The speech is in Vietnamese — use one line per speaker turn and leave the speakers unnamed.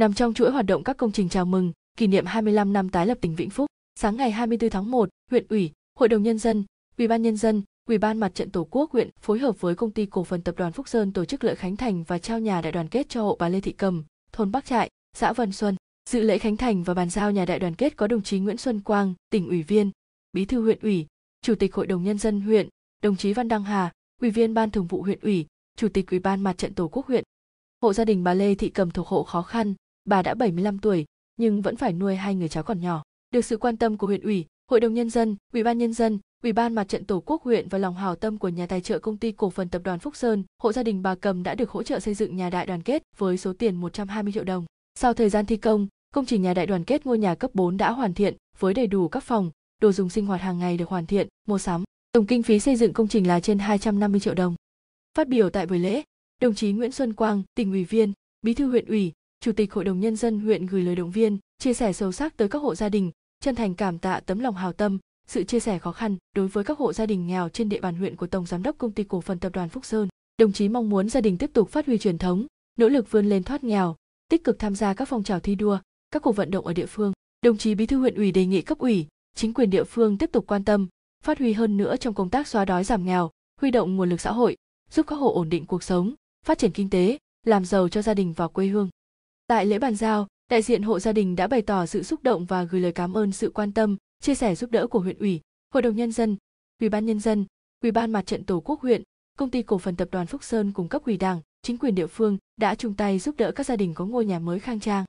nằm trong chuỗi hoạt động các công trình chào mừng kỷ niệm 25 năm tái lập tỉnh Vĩnh Phúc. Sáng ngày 24 tháng 1, huyện ủy, hội đồng nhân dân, ủy ban nhân dân, ủy ban mặt trận tổ quốc huyện phối hợp với công ty cổ phần tập đoàn Phúc Sơn tổ chức lễ khánh thành và trao nhà đại đoàn kết cho hộ bà Lê Thị Cầm, thôn Bắc Trại, xã Vân Xuân. Dự lễ khánh thành và bàn giao nhà đại đoàn kết có đồng chí Nguyễn Xuân Quang, tỉnh ủy viên, bí thư huyện ủy, chủ tịch hội đồng nhân dân huyện, đồng chí Văn Đăng Hà, ủy viên ban thường vụ huyện ủy, chủ tịch ủy ban mặt trận tổ quốc huyện. Hộ gia đình bà Lê Thị Cầm thuộc hộ khó khăn, bà đã 75 tuổi nhưng vẫn phải nuôi hai người cháu còn nhỏ. Được sự quan tâm của huyện ủy, hội đồng nhân dân, ủy ban nhân dân, ủy ban mặt trận tổ quốc huyện và lòng hảo tâm của nhà tài trợ công ty cổ phần tập đoàn Phúc Sơn, hộ gia đình bà Cầm đã được hỗ trợ xây dựng nhà đại đoàn kết với số tiền 120 triệu đồng. Sau thời gian thi công, công trình nhà đại đoàn kết ngôi nhà cấp 4 đã hoàn thiện với đầy đủ các phòng, đồ dùng sinh hoạt hàng ngày được hoàn thiện, mua sắm. Tổng kinh phí xây dựng công trình là trên 250 triệu đồng. Phát biểu tại buổi lễ, đồng chí Nguyễn Xuân Quang, tỉnh ủy viên, Bí thư huyện ủy, Chủ tịch Hội đồng Nhân dân huyện gửi lời động viên, chia sẻ sâu sắc tới các hộ gia đình, chân thành cảm tạ tấm lòng hào tâm, sự chia sẻ khó khăn đối với các hộ gia đình nghèo trên địa bàn huyện của Tổng Giám đốc Công ty Cổ phần Tập đoàn Phúc Sơn. Đồng chí mong muốn gia đình tiếp tục phát huy truyền thống, nỗ lực vươn lên thoát nghèo, tích cực tham gia các phong trào thi đua, các cuộc vận động ở địa phương. Đồng chí Bí thư huyện ủy đề nghị cấp ủy, chính quyền địa phương tiếp tục quan tâm, phát huy hơn nữa trong công tác xóa đói giảm nghèo, huy động nguồn lực xã hội, giúp các hộ ổn định cuộc sống, phát triển kinh tế, làm giàu cho gia đình và quê hương. Tại lễ bàn giao, đại diện hộ gia đình đã bày tỏ sự xúc động và gửi lời cảm ơn sự quan tâm, chia sẻ giúp đỡ của huyện ủy, hội đồng nhân dân, ủy ban nhân dân, ủy ban mặt trận tổ quốc huyện, công ty cổ phần tập đoàn Phúc Sơn cùng cấp ủy đảng, chính quyền địa phương đã chung tay giúp đỡ các gia đình có ngôi nhà mới khang trang.